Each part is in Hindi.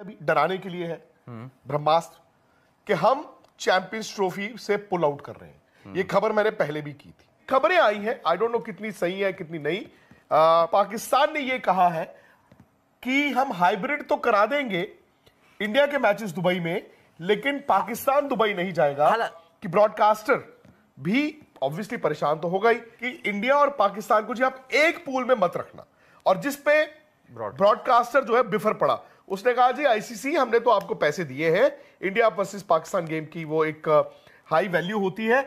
अभी डराने के लिए है ब्रह्मास्त्र कि हम चैंपियंस ट्रॉफी से पुल आउट कर रहे हैं ये खबर मैंने पहले भी की थी खबरें आई हैं आई डोंट नो कितनी सही है कितनी नहीं आ, पाकिस्तान ने ये कहा है कि हम हाइब्रिड तो करा देंगे इंडिया के मैचेस दुबई में लेकिन पाकिस्तान दुबई नहीं जाएगा कि ब्रॉडकास्टर भी ऑब्वियसली परेशान तो होगा ही कि इंडिया और पाकिस्तान को जी आप एक पूल में मत रखना और जिसपे ब्रॉडकास्टर जो है बिफर पड़ा उसने कहा जी आईसीसी हमने तो आपको पैसे दिए हैं इंडिया वर्सेस पाकिस्तान गेम की वो एक हाई uh, वैल्यू होती है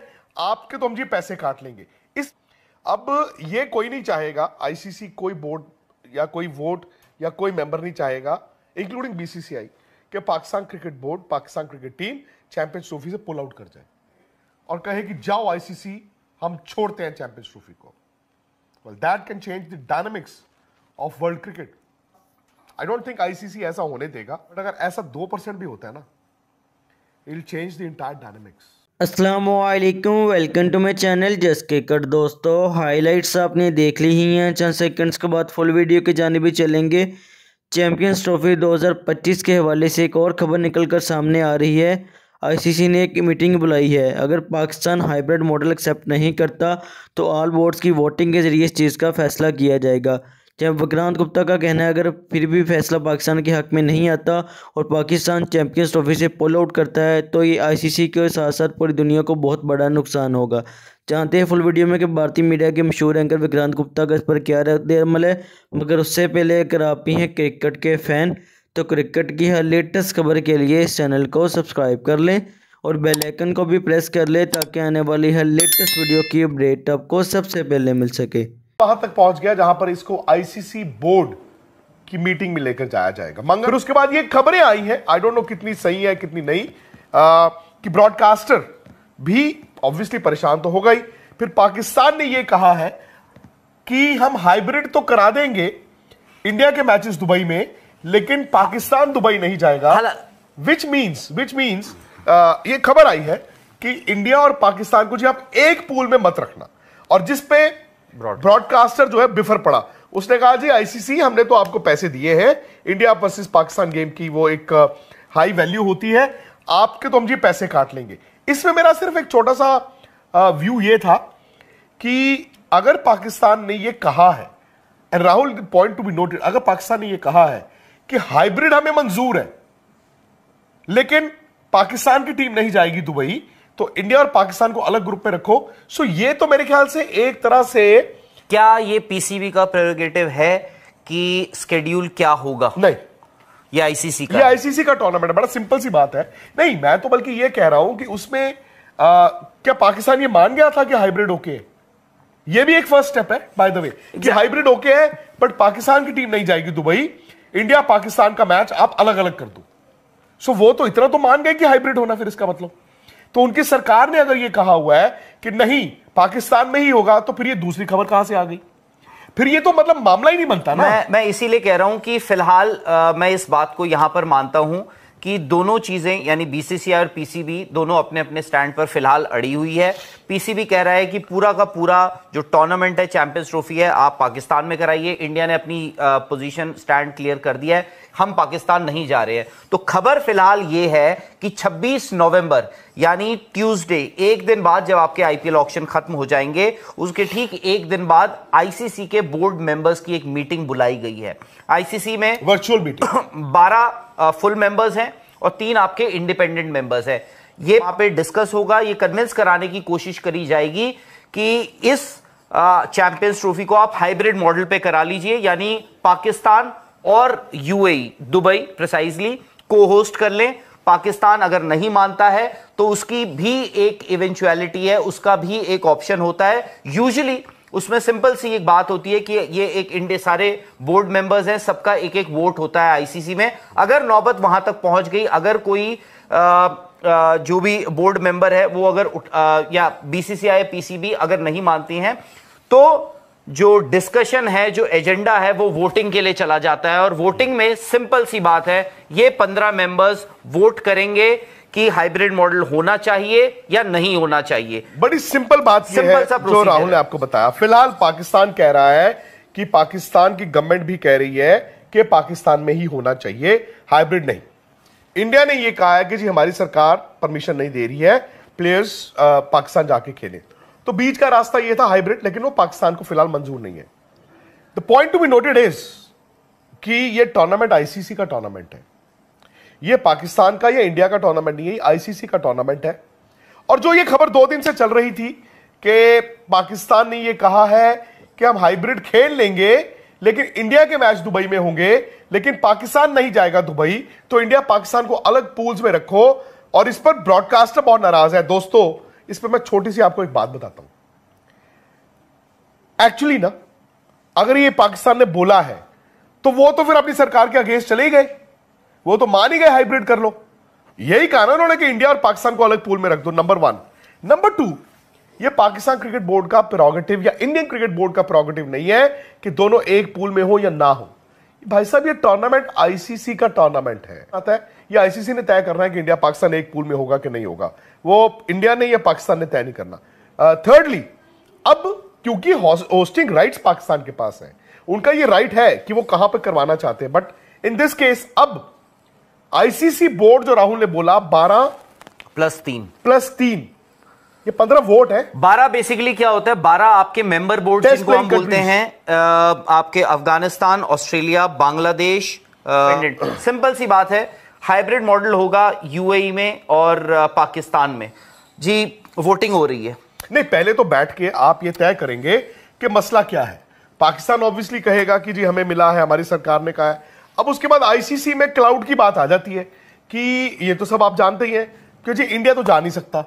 आपके तो हम जी पैसे काट लेंगे इस अब ये कोई नहीं चाहेगा आईसीसी कोई बोर्ड या कोई वोट या कोई मेंबर नहीं चाहेगा इंक्लूडिंग बीसीसीआई कि Pakistan cricket board Pakistan cricket team champions trophy से पुल आउट कर जाए और कहे कि जाओ आईसीसी हम छोड़ते हैं चैंपियंस ट्रॉफी को well that can change the dynamics of world cricket I don't think ICC ऐसा होने देगा बट अगर ऐसा दो परसेंट भी होता है ना it change the entire dynamics Aslam welcome to my channel जस क्रिकेट दोस्तों हाईलाइट्स आपने देख ली ही हैं चंद सेकंड्स के बाद फुल वीडियो के जाने भी चलेंगे चैम्पियंस ट्रॉफी 2025 के हवाले से एक और खबर निकल कर सामने आ रही है आईसीसी ने एक मीटिंग बुलाई है अगर पाकिस्तान हाइब्रिड मॉडल एक्सेप्ट नहीं करता तो ऑल बोर्ड्स की वोटिंग के जरिए इस चीज़ का फैसला किया जाएगा जब विक्रांत गुप्ता का कहना है अगर फिर भी फैसला पाकिस्तान के हक में नहीं आता और पाकिस्तान चैंपियंस ट्रॉफी से पुल आउट करता है तो ये आईसीसी के साथ साथ पूरी दुनिया को बहुत बड़ा नुकसान होगा जानते हैं फुल वीडियो में कि भारतीय मीडिया के मशहूर एंकर विक्रांत गुप्ता का इस पर क्या रद्द अमल है मगर उससे पहले अगर आप ही हैं क्रिकेट के फ़ैन तो क्रिकेट की हर लेटेस्ट खबर के लिए इस चैनल को सब्सक्राइब कर लें और बेल आइकन को भी प्रेस कर लें ताकि आने वाली हर लेटेस्ट वीडियो की अपडेट आपको सबसे पहले मिल सके वहां तक पहुंच गया जहां पर इसको आईसीसी बोर्ड की मीटिंग में लेकर जाया जाएगा मंगल फिर उसके बाद ये खबरें आई हैं आई डोंट नो कितनी सही है कितनी नहीं आ, कि ब्रॉडकास्टर भी ऑब्वियसली परेशान तो हो गई फिर पाकिस्तान ने यह कहा है कि हम हाइब्रिड तो करा देंगे इंडिया के मैचेस दुबई में लेकिन पाकिस्तान दुबई नहीं जाएगा विच मीन्स विच मीन्स ये खबर आई है कि इंडिया और पाकिस्तान को जी आप एक पूल में मत रखना और जिसपे ब्रॉडकास्टर जो है बिफर पड़ा उसने कहा जी आईसीसी हमने तो आपको पैसे दिए हैं इंडिया वर्सेस पाकिस्तान गेम की वो एक हाई वैल्यू होती है आपके तो हम जी पैसे काट लेंगे इसमें मेरा सिर्फ एक छोटा सा व्यू ये था कि अगर पाकिस्तान ने ये कहा है and Rahul point to be noted अगर पाकिस्तान ने ये कहा है कि हाइब्रिड हमें मंजूर है लेकिन पाकिस्तान की टीम नहीं जाएगी दुबई तो इंडिया और पाकिस्तान को अलग ग्रुप में रखो सो ये तो मेरे ख्याल से एक तरह से क्या ये पीसीबी का प्रेरोगेटिव है कि स्केड्यूल क्या होगा नहीं ये आईसीसी का ये आईसीसी का टूर्नामेंट बड़ा सिंपल सी बात है नहीं मैं तो बल्कि ये कह रहा हूं कि उसमें आ, क्या पाकिस्तान ये मान गया था कि हाइब्रिड ओके है ये भी एक फर्स्ट स्टेप है बाय द वे कि हाइब्रिड ओके है बट पाकिस्तान की टीम नहीं जाएगी दुबई इंडिया पाकिस्तान का मैच आप अलग अलग कर दो सो वो तो इतना तो मान गए कि हाइब्रिड होना फिर इसका मतलब तो उनकी सरकार ने अगर यह कहा हुआ है कि नहीं पाकिस्तान में ही होगा तो फिर यह दूसरी खबर कहां से आ गई फिर ये तो मतलब मामला ही नहीं बनता ना मैं मैं इसीलिए कह रहा हूं कि फिलहाल मैं इस बात को यहां पर मानता हूं कि दोनों चीज़ें यानी बीसीसीआई और पीसीबी दोनों अपने अपने स्टैंड पर फिलहाल अड़ी हुई है पीसीबी कह रहा है कि पूरा का पूरा जो टूर्नामेंट है चैंपियंस ट्रॉफी है आप पाकिस्तान में कराइए इंडिया ने अपनी पोजीशन स्टैंड क्लियर कर दिया है हम पाकिस्तान नहीं जा रहे हैं तो खबर फिलहाल ये है कि 26 नवंबर यानी ट्यूसडे एक दिन बाद जब आपके आईपीएल ऑक्शन खत्म हो जाएंगे उसके ठीक एक दिन बाद आईसीसी के बोर्ड मेंबर्स की एक मीटिंग बुलाई गई है आईसीसी में वर्चुअल मीटिंग बारह फुल मेंबर्स हैं और तीन आपके इंडिपेंडेंट मेंबर्स हैं ये वहां पे डिस्कस होगा ये कन्विंस कराने की कोशिश करी जाएगी कि इस चैंपियंस ट्रॉफी को आप हाइब्रिड मॉडल पे करा लीजिए यानी पाकिस्तान और यूएई e, दुबई प्रिसाइजली को होस्ट कर लें पाकिस्तान अगर नहीं मानता है तो उसकी भी एक इवेंचुअलिटी है उसका भी एक ऑप्शन होता है यूजली उसमें सिंपल सी एक बात होती है कि ये एक इंडे सारे बोर्ड मेंबर्स हैं सबका एक एक वोट होता है आईसीसी में अगर नौबत वहां तक पहुंच गई अगर कोई आ, आ, जो भी बोर्ड मेंबर है वो अगर उठ, आ, या बीसीसीआई पीसीबी अगर नहीं मानती हैं तो जो डिस्कशन है जो एजेंडा है वो वोटिंग के लिए चला जाता है और वोटिंग में सिंपल सी बात है ये पंद्रह मेंबर्स वोट करेंगे कि हाइब्रिड मॉडल होना चाहिए या नहीं होना चाहिए बड़ी सिंपल बात सिंपल सा जो राहुल ने आपको बताया फिलहाल पाकिस्तान कह रहा है कि पाकिस्तान की गवर्नमेंट भी कह रही है कि पाकिस्तान में ही होना चाहिए हाइब्रिड नहीं इंडिया ने यह कहा है कि जी हमारी सरकार परमिशन नहीं दे रही है प्लेयर्स पाकिस्तान जाके खेले तो बीच का रास्ता यह था हाइब्रिड लेकिन वो पाकिस्तान को फिलहाल मंजूर नहीं है the point to be noted is कि यह टूर्नामेंट आईसीसी का टूर्नामेंट है ये पाकिस्तान का या इंडिया का टूर्नामेंट नहीं है आईसीसी का टूर्नामेंट है और जो ये खबर दो दिन से चल रही थी कि पाकिस्तान ने ये कहा है कि हम हाइब्रिड खेल लेंगे लेकिन इंडिया के मैच दुबई में होंगे लेकिन पाकिस्तान नहीं जाएगा दुबई तो इंडिया पाकिस्तान को अलग पूल्स में रखो और इस पर ब्रॉडकास्टर बहुत नाराज है दोस्तों इस पर मैं छोटी सी आपको एक बात बताता हूं एक्चुअली ना अगर ये पाकिस्तान ने बोला है तो वो तो फिर अपनी सरकार के अगेंस्ट चले गए वो तो मान ही गए हाइब्रिड कर लो यही कहा ना उन्होंने कि इंडिया और पाकिस्तान को अलग पूल में रख दो नंबर वन नंबर टू ये पाकिस्तान क्रिकेट बोर्ड का प्रोगेटिव या इंडियन क्रिकेट बोर्ड का प्रोगेटिव नहीं है कि दोनों एक पूल में हो या ना हो भाई साहब ये टूर्नामेंट आईसीसी का टूर्नामेंट है आता है ये आईसीसी ने तय करना है कि इंडिया पाकिस्तान एक पूल में होगा कि नहीं होगा वो इंडिया ने या पाकिस्तान ने तय नहीं करना थर्डली अब क्योंकि होस्टिंग राइट्स पाकिस्तान के पास है उनका ये राइट है कि वो कहां पर करवाना चाहते हैं बट इन दिस केस अब आईसीसी बोर्ड जो राहुल ने बोला बारह प्लस तीन प्लस तीन ये पंद्रह वोट है बारह बेसिकली क्या होता है बारह आपके मेंबर बोर्ड जिनको हम बोलते हैं आपके अफगानिस्तान ऑस्ट्रेलिया बांग्लादेश सिंपल सी बात है हाइब्रिड मॉडल होगा यूएई e में और पाकिस्तान में जी वोटिंग हो रही है नहीं पहले तो बैठ के आप ये तय करेंगे कि मसला क्या है पाकिस्तान ऑब्वियसली कहेगा कि जी हमें मिला है हमारी सरकार ने कहा है अब उसके बाद आईसीसी में क्लाउड की बात आ जाती है कि ये तो सब आप जानते ही हैं क्योंकि जी इंडिया तो जा नहीं सकता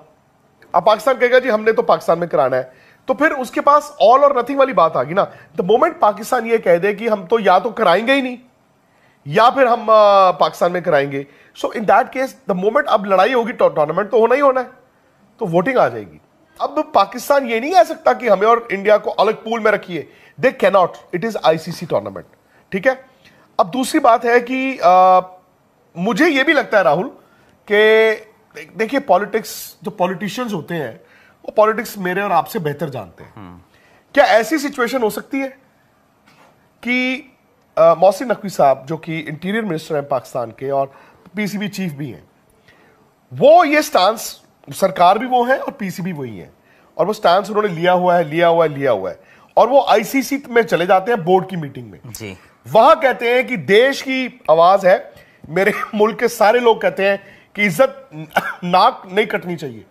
अब पाकिस्तान कहेगा जी हमने तो पाकिस्तान में कराना है तो फिर उसके पास ऑल और नथिंग वाली बात आ गई ना द मोमेंट पाकिस्तान ये कह दे कि हम तो या तो कराएंगे ही नहीं या फिर हम पाकिस्तान में कराएंगे so in that case the moment अब लड़ाई होगी टूर्नामेंट तो, तो होना ही होना है तो वोटिंग आ जाएगी अब पाकिस्तान ये नहीं आ सकता कि हमें और इंडिया को अलग पूल में रखिए they cannot it is ICC tournament ठीक है अब दूसरी बात है कि आ, मुझे ये भी लगता है राहुल कि देखिए पॉलिटिक्स जो पॉलिटिशियंस होते हैं वो पॉलिटिक्स मेरे और आपसे बेहतर जानते हैं क्या ऐसी सिचुएशन हो सकती है कि मौसी नकवी साहब जो कि इंटीरियर मिनिस्टर हैं पाकिस्तान के और पीसीबी चीफ भी हैं वो ये स्टांस सरकार भी वो है और पीसीबी वही है और वो स्टांस उन्होंने लिया हुआ है लिया हुआ है लिया हुआ है और वो आईसीसी में चले जाते हैं बोर्ड की मीटिंग में जी वहां कहते हैं कि देश की आवाज है मेरे मुल्क के सारे लोग कहते हैं कि इज्जत नाक नहीं कटनी चाहिए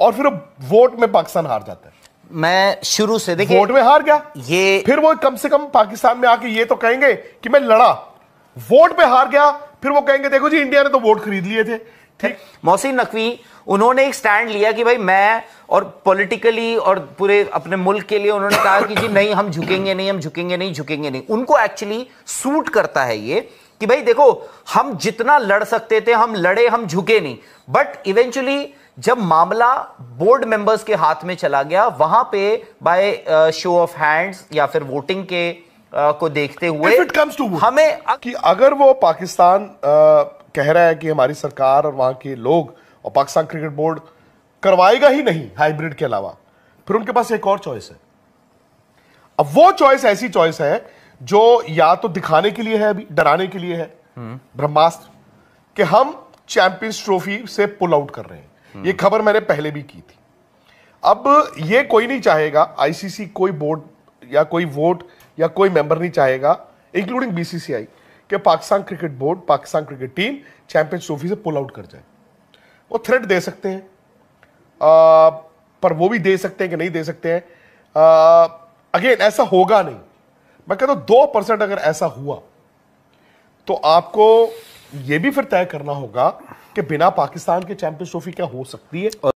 और फिर वोट में पाकिस्तान हार जाता है मैं शुरू से देखिए वोट में हार गया ये फिर वो कम से कम पाकिस्तान में आके ये तो कहेंगे कि मैं लड़ा वोट पे हार गया फिर वो कहेंगे देखो जी इंडिया ने तो वोट खरीद लिए थे ठीक मोहसिन नकवी उन्होंने एक स्टैंड लिया कि भाई मैं और पॉलिटिकली और पूरे अपने मुल्क के लिए उन्होंने कहा कि जी नहीं हम झुकेंगे नहीं हम झुकेंगे नहीं झुकेंगे नहीं उनको एक्चुअली सूट करता है ये कि भाई देखो हम जितना लड़ सकते थे हम लड़े हम झुके नहीं बट इवेंचुअली जब मामला बोर्ड मेंबर्स के हाथ में चला गया वहां पे बाय शो ऑफ हैंड्स या फिर वोटिंग के uh, को देखते हुए हमें अग... कि अगर वो पाकिस्तान uh, कह रहा है कि हमारी सरकार और वहाँ के लोग और पाकिस्तान क्रिकेट बोर्ड करवाएगा ही नहीं हाइब्रिड के अलावा फिर उनके पास एक और चॉइस है अब वो चॉइस ऐसी चॉइस है जो या तो दिखाने के लिए है अभी डराने के लिए है हम्म। ब्रह्मास्त्र कि हम चैंपियंस ट्रॉफी से पुल आउट कर रहे हैं हम्म। ये खबर मैंने पहले भी की थी अब ये कोई नहीं चाहेगा आईसीसी कोई बोर्ड या कोई वोट या कोई मेंबर नहीं चाहेगा इंक्लूडिंग बीसीसीआई कि Pakistan cricket board Pakistan cricket team champions trophy से पुल आउट कर जाए वो थ्रेट दे सकते हैं आ, पर वो भी दे सकते हैं कि नहीं दे सकते हैं अगेन ऐसा होगा नहीं मैं कहता हूं दो परसेंट अगर ऐसा हुआ तो आपको यह भी फिर तय करना होगा कि बिना पाकिस्तान के चैंपियंस ट्रॉफी क्या हो सकती है